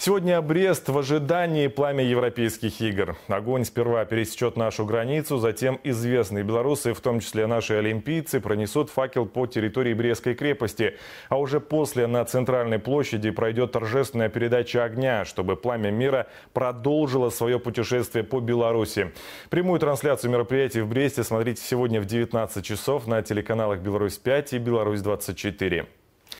Сегодня Брест в ожидании пламя европейских игр. Огонь сперва пересечет нашу границу, затем известные белорусы, в том числе наши олимпийцы, пронесут факел по территории Брестской крепости. А уже после на центральной площади пройдет торжественная передача огня, чтобы пламя мира продолжило свое путешествие по Беларуси. Прямую трансляцию мероприятий в Бресте смотрите сегодня в 19 часов на телеканалах «Беларусь-5» и «Беларусь-24».